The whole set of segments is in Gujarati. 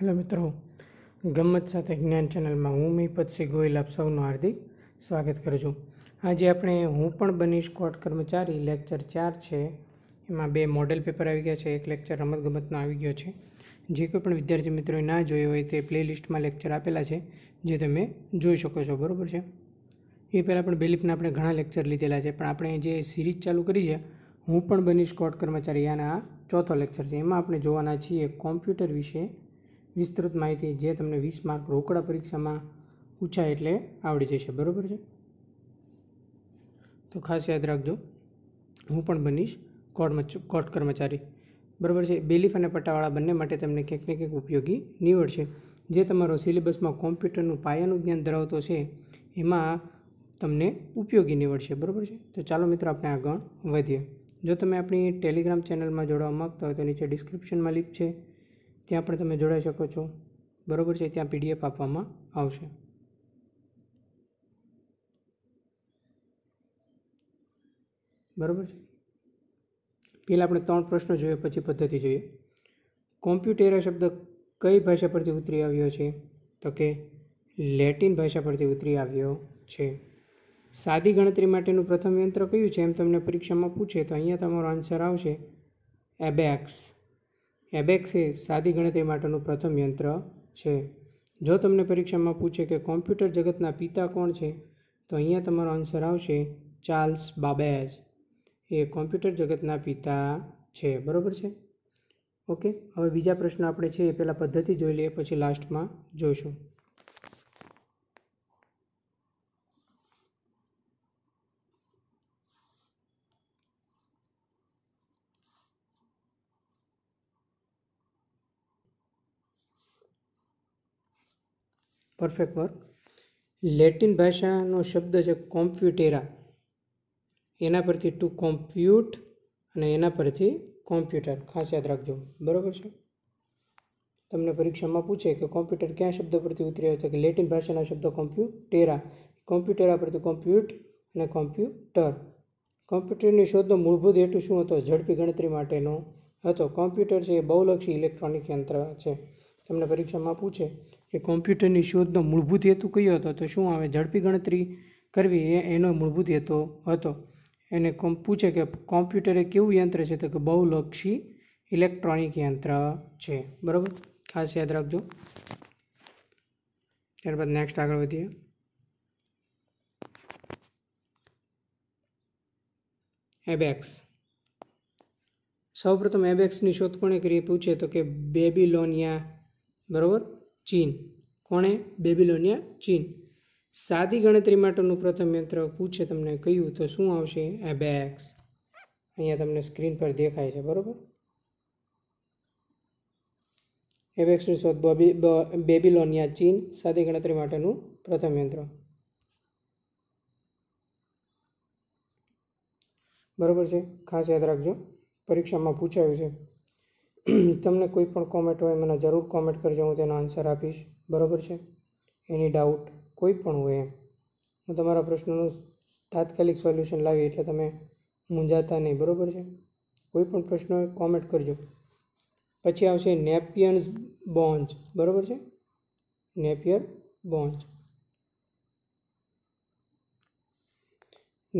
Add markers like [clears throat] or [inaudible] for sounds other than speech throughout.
હેલો મિત્રો ગમત સાથે જ્ઞાન ચેનલમાં હું મહિપતસિંહ ગોહિલ આપ સૌનું હાર્દિક સ્વાગત કરું છું આજે આપણે હું પણ બનીશ કોર્ટ કર્મચારી લેક્ચર ચાર છે એમાં બે મોડેલ પેપર આવી ગયા છે એક લેક્ચર રમતગમતનો આવી ગયો છે જે કોઈ પણ વિદ્યાર્થી મિત્રોએ ના જોયો હોય તે પ્લેલિસ્ટમાં લેક્ચર આપેલા છે જે તમે જોઈ શકો છો બરાબર છે એ પહેલાં પણ બેલિફના આપણે ઘણા લેક્ચર લીધેલા છે પણ આપણે જે સિરીઝ ચાલુ કરી છે હું પણ બનીશ કોર્ટ કર્મચારી આના ચોથો લેક્ચર છે એમાં આપણે જોવાના છીએ કોમ્પ્યુટર વિશે વિસ્તૃત માહિતી જે તમને વીસ માર્ક રોકડા પરીક્ષામાં પૂછાય એટલે આવડી જશે બરાબર છે તો ખાસ યાદ રાખજો હું પણ બનીશ કોર્ટ કોર્ટ કર્મચારી બરાબર છે બેલીફ અને પટ્ટાવાળા બંને માટે તમને ક્યાંક ને ક્યાંક ઉપયોગી નીવડશે જે તમારો સિલેબસમાં કોમ્પ્યુટરનું પાયાનું જ્ઞાન ધરાવતો છે એમાં તમને ઉપયોગી નીવડશે બરાબર છે તો ચાલો મિત્રો આપણે આગળ વધીએ જો તમે આપણી ટેલિગ્રામ ચેનલમાં જોડવા માગતા હોય તો નીચે ડિસ્ક્રિપ્શનમાં લિંક છે ત્યાં પણ તમે જોડાઈ શકો છો બરાબર છે ત્યાં પીડીએફ આપવામાં આવશે બરાબર છે પહેલાં આપણે ત્રણ પ્રશ્નો જોઈએ પછી પદ્ધતિ જોઈએ કોમ્પ્યુટેરા શબ્દ કઈ ભાષા પરથી ઉતરી આવ્યો છે તો કે લેટિન ભાષા પરથી ઉતરી આવ્યો છે સાદી ગણતરી માટેનું પ્રથમ યંત્ર કયું છે એમ તમને પરીક્ષામાં પૂછે તો અહીંયા તમારો આન્સર આવશે એબેક્સ એબેક્સ એ સાદી ગણતરી માટેનું પ્રથમ યંત્ર છે જો તમને પરીક્ષામાં પૂછે કે કોમ્પ્યુટર જગતના પિતા કોણ છે તો અહીંયા તમારો આન્સર આવશે ચાર્લ્સ બાબેજ એ કોમ્પ્યુટર જગતના પિતા છે બરાબર છે ઓકે હવે બીજા પ્રશ્ન આપણે છે એ પહેલાં પદ્ધતિ જોઈ લઈએ પછી લાસ્ટમાં જોઈશું પરફેક્ટ વર્ક લેટિન ભાષાનો શબ્દ છે કોમ્પ્યુટેરા એના પરથી ટુ કોમ્પ્યુટ અને એના પરથી કોમ્પ્યુટર ખાસ યાદ રાખજો બરાબર છે તમને પરીક્ષામાં પૂછે કે કોમ્પ્યુટર ક્યાં શબ્દ પરથી ઉતર્યો છે કે લેટિન ભાષાના શબ્દ કોમ્પ્યુટેરા કોમ્પ્યુટેરા પરથી કોમ્પ્યુટ અને કોમ્પ્યુટર કોમ્પ્યુટરની શોધનો મૂળભૂત હેતુ શું હતો ઝડપી ગણતરી માટેનો હતો કોમ્પ્યુટર છે એ બહુલક્ષી ઇલેક્ટ્રોનિક યંત્ર છે તમને પરીક્ષામાં પૂછે કે કોમ્પ્યુટરની શોધનો મૂળભૂત હેતુ કયો હતો તો શું આવે ઝડપી ગણતરી કરવી એ એનો મૂળભૂત હેતુ હતો એને પૂછે કે કોમ્પ્યુટર એ કેવું યંત્ર છે તો કે બહુલક્ષી ઇલેક્ટ્રોનિક યંત્ર છે બરાબર ખાસ યાદ રાખજો ત્યારબાદ નેક્સ્ટ આગળ વધીએ એબેક્સ સૌપ્રથમ એબેક્સની શોધ કોણે કરી પૂછે તો કે બેબીલોનિયા બરાબર ચીન કોણે બેબિલોનિયા ચીન સાદી ગણતરી માટેનું પ્રથમ યંત્ર પૂછે તમને કહ્યું તો શું આવશે એબેક્સ અહીંયા તમને સ્ક્રીન પર દેખાય છે બરાબર એબેક્સની શોધ બેબિલોનિયા ચીન સાદી ગણતરી માટેનું પ્રથમ યંત્ર બરાબર છે ખાસ યાદ રાખજો પરીક્ષામાં પૂછાયું છે [clears throat] તમને કોઈ પણ કોમેન્ટ હોય મને જરૂર કોમેન્ટ કરજો હું તેનો આન્સર આપીશ બરાબર છે એની ડાઉટ કોઈ પણ હોય એમ હું તમારા પ્રશ્નોનું તાત્કાલિક સોલ્યુશન લાવી એટલે તમે મૂંઝાતા નહીં બરાબર છે કોઈ પણ પ્રશ્ન હોય કોમેન્ટ કરજો પછી આવશે નેપિયન્સ બોન્ચ બરાબર છે નેપિયર બોન્ચ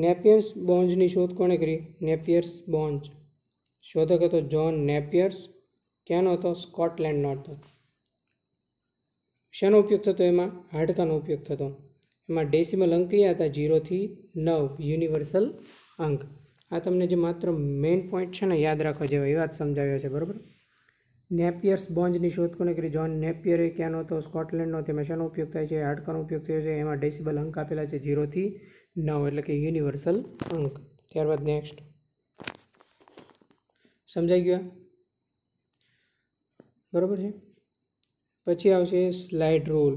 નેપિયર્સ બોન્જની શોધ કોણે કરી નેપિયર્સ બોન્જ શોધક હતો જ્હોન નેપિયર્સ ક્યાંનો હતો સ્કોટલેન્ડનો હતો શેનો ઉપયોગ થતો એમાં હાડકાનો ઉપયોગ થતો એમાં ડેસિમલ અંક કયા હતા જીરોથી નવ યુનિવર્સલ અંક આ તમને જે માત્ર મેઇન પોઈન્ટ છે ને યાદ રાખવા જેવા એ વાત સમજાવ્યો છે બરાબર નેપિયર્સ બોન્જની શોધ કોને કરી જ્હોન નેપિયરે ક્યાંનો હતો સ્કોટલેન્ડનો તેમાં શેનો ઉપયોગ થાય છે હાડકાનો ઉપયોગ થયો છે એમાં ડેસિબલ અંક આપેલા છે જીરોથી નવ એટલે કે યુનિવર્સલ અંક ત્યારબાદ નેક્સ્ટ સમજાઈ ગયા બરાબર છે પછી આવશે સ્લાઇડ રોલ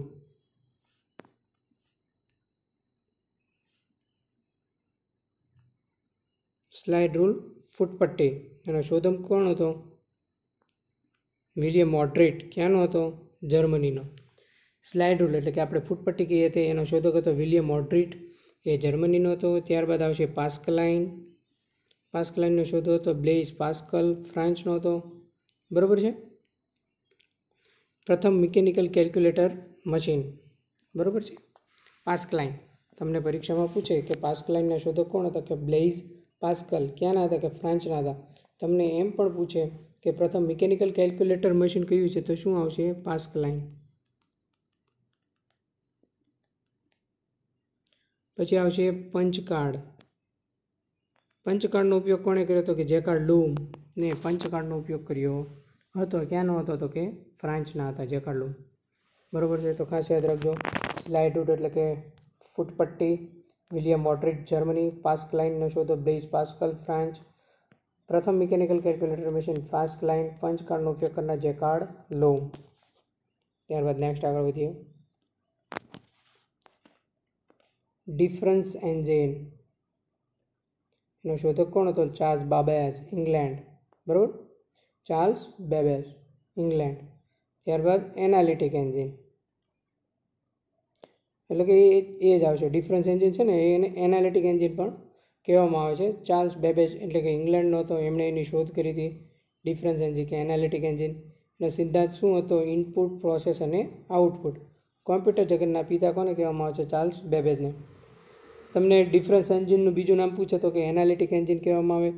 સ્લાઇડ રૂલ ફૂટપટ્ટી એનો શોધમ કોણ હતો વિલિયમ મોડ્રેટ ક્યાંનો હતો જર્મનીનો સ્લાઇડ રૂલ એટલે કે આપણે ફૂટપટ્ટી કહીએ તે એનો શોધક હતો વિલિયમ મોડ્રિટ એ જર્મનીનો હતો ત્યારબાદ આવશે પાસ્કલાઇન પાસ્કલાઇનનો શોધો હતો બ્લેઇસ પાસ્કલ ફ્રાન્સનો હતો બરાબર છે પ્રથમ મિકેનિકલ કેલ્ક્યુલેટર મશીન બરાબર છે પાસ્કલાઇન તમને પરીક્ષામાં પૂછે કે પાસ્કલાઇનના શોધક કોણ હતા કે બ્લેઇઝ પાસ્કલ ક્યાંના હતા કે ફ્રાન્સના હતા તમને એમ પણ પૂછે કે પ્રથમ મિકેનિકલ કેલ્ક્યુલેટર મશીન કયું છે તો શું આવશે પાસ્કલાઇન પછી આવશે પંચકાર્ડ પંચકાર્ડનો ઉપયોગ કોણે કર્યો હતો કે જેકાર્ડ લૂમ ને પંચકાર્ડનો ઉપયોગ કર્યો હતો ક્યાંનો હતો તો કે ફ્રાન્સના હતા જેકાર્ડલું બરાબર છે તો ખાસ યાદ રાખજો સ્લાઇડ રૂટ એટલે કે ફૂટપટ્ટી વિલિયમ વોટરીટ જર્મની પાસ્કલાઇનનો શોધો બ્લેઝ પાસ્કલ ફ્રાન્ચ પ્રથમ મિકેનિકલ કેલ્ક્યુલેટર મશીન પાસ્કલાઇન પંચકાળનો ઉપયોગ કરનાર જેકાર્ડ લો ત્યારબાદ નેક્સ્ટ આગળ વધીએ ડિફરન્સ એન્જિન એનો શોધક કોણ હતો ચાર્જ બાબેજ ઇંગ્લેન્ડ બરાબર ચાર્લ્સ બેબેજ ઇંગ્લેન્ડ ત્યારબાદ એનાલિટિક એન્જિન એટલે કે એ એ જ આવશે ડિફરન્સ એન્જિન છે ને એને એનાલિટિક એન્જિન પણ કહેવામાં આવે છે ચાર્લ્સ બેબેજ એટલે કે ઇંગ્લેન્ડનો હતો એમણે એની શોધ કરી હતી ડિફરન્સ એન્જિન કે એનાલિટિક એન્જિન અને સિદ્ધાંત શું હતો ઇનપુટ પ્રોસેસ અને આઉટપુટ કોમ્પ્યુટર જગતના પિતા કોને કહેવામાં આવે છે ચાર્લ્સ બેબેજને તમને ડિફરન્સ એન્જિનનું બીજું નામ પૂછે તો કે એનાલિટિક એન્જિન કહેવામાં આવે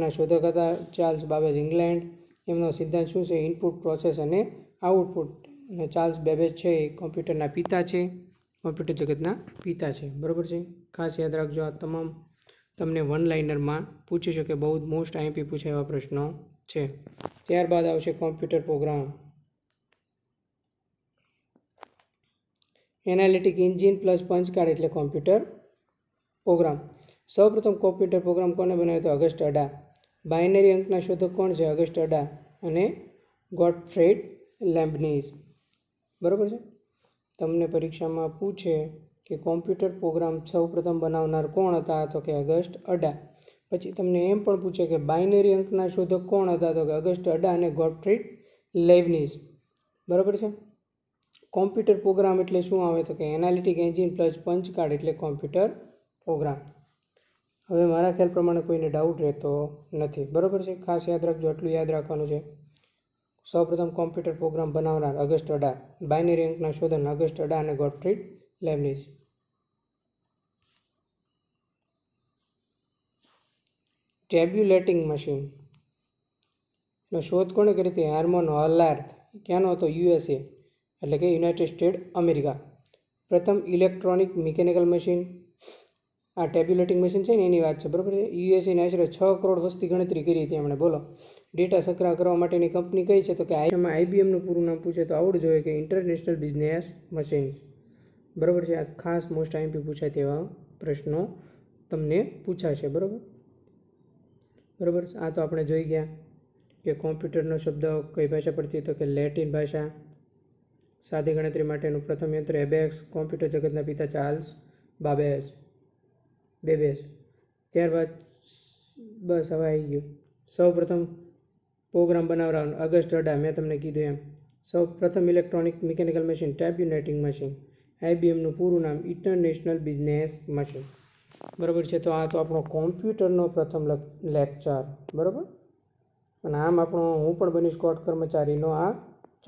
એના શોધક હતા ચાર્લ્સ બાબેજ ઇંગ્લેન્ડ એમનો સિદ્ધાંત શું છે ઇનપુટ પ્રોસેસ અને આઉટપુટ અને ચાર્લ્સ બેબેજ છે એ કોમ્પ્યુટરના પિતા છે કોમ્પ્યુટર જગતના પિતા છે બરાબર છે ખાસ યાદ રાખજો આ તમામ તમને વન લાઇનરમાં પૂછી શકે બહુ મોસ્ટ આઈએમપી પૂછાય એવા પ્રશ્નો છે ત્યારબાદ આવશે computer program analytic engine plus punch card એટલે કોમ્પ્યુટર પ્રોગ્રામ સૌપ્રથમ કોમ્પ્યુટર પ્રોગ્રામ કોને બનાવ્યો તો અગસ્ટ અઢાર બાઇનરી અંકના શોધક કોણ છે અગસ્ટ અડા અને ગોટફ્રેડ લેમ્બનીઝ બરાબર છે તમને પરીક્ષામાં પૂછે કે કોમ્પ્યુટર પ્રોગ્રામ સૌપ્રથમ બનાવનાર કોણ હતા તો કે અગસ્ટ અડા પછી તમને એમ પણ પૂછે કે બાઇનરી અંકના શોધક કોણ હતા તો કે અગસ્ટ અડા અને ગોટફ્રીડ લેવનીઝ બરાબર છે કોમ્પ્યુટર પ્રોગ્રામ એટલે શું આવે તો કે એનાલિટિક એન્જિન પ્લસ પંચકાર્ડ એટલે કોમ્પ્યુટર પ્રોગ્રામ હવે મારા ખ્યાલ પ્રમાણે કોઈને ડાઉટ રહેતો નથી બરાબર છે ખાસ યાદ રાખજો આટલું યાદ રાખવાનું છે સૌપ્રથમ કોમ્પ્યુટર પ્રોગ્રામ બનાવનાર અગસ્ટ અઢાર બાઇનરી અંકના શોધન અગસ્ટ અઢાર અને ગોડફ્રીડ લેમનીસ ટેબ્યુલેટિંગ મશીન એનો શોધ કોણે કરી હતી હાર્મોનો અલાર્થ ક્યાંનો હતો યુએસએ એટલે કે યુનાઇટેડ સ્ટેટ અમેરિકા પ્રથમ ઇલેક્ટ્રોનિક મિકેનિકલ મશીન આ ટેબ્યુલેટિંગ મશીન છે ને એની વાત છે બરાબર છે યુએસએની આશરે છ કરોડ વસ્તી ગણતરી કરી હતી એમણે બોલો ડેટા સંગ્રહ કરવા માટેની કંપની કઈ છે તો કે આઈએમાં આઈબીએમનું પૂરું નામ પૂછે તો આવડું જોઈએ કે ઇન્ટરનેશનલ બિઝનેસ મશીન્સ બરાબર છે આ ખાસ મોસ્ટ આઈમપી પૂછાય તેવા પ્રશ્નો તમને પૂછાશે બરાબર બરાબર આ તો આપણે જોઈ ગયા કે કોમ્પ્યુટરનો શબ્દ કઈ ભાષા પરથી તો કે લેટિન ભાષા સાદી ગણતરી માટેનું પ્રથમ યંત્ર એબેક્સ કોમ્પ્યુટર જગતના પિતા ચાર્લ્સ બાબેજ બે બેસ ત્યારબાદ બસ હવે આવી ગયું સૌ પ્રથમ પ્રોગ્રામ બનાવવાનો અગસ્ટ અડા મેં તમને કીધું એમ સૌ પ્રથમ electronic mechanical machine tabulating machine આઈબીએમનું પૂરું નામ ઇન્ટરનેશનલ બિઝનેસ મશીન બરાબર છે તો આ તો આપણો કોમ્પ્યુટરનો પ્રથમ લેક્ચર બરાબર અને આમ આપણો હું પણ બનીશ કોટ કર્મચારીનો આ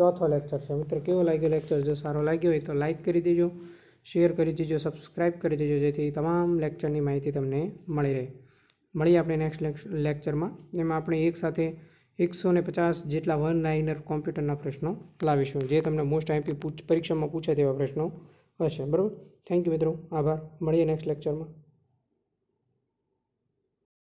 ચોથો લેક્ચર છે મિત્રો કેવો લાગ્યો લેક્ચર જો સારો લાગ્યો હોય તો લાઇક કરી દેજો શેર કરી દેજો સબસ્ક્રાઈબ કરી દેજો જેથી તમામ લેક્ચરની માહિતી તમને મળી રહે મળીએ આપણે નેક્સ્ટ લેક્ચરમાં એમાં આપણે એકસાથે એકસો ને પચાસ જેટલા વન લાઇનર કોમ્પ્યુટરના પ્રશ્નો લાવીશું જે તમને મોસ્ટ આઈપી પરીક્ષામાં પૂછાય તેવા પ્રશ્નો હશે બરાબર થેન્ક યુ મિત્રો આભાર મળીએ નેક્સ્ટ લેક્ચરમાં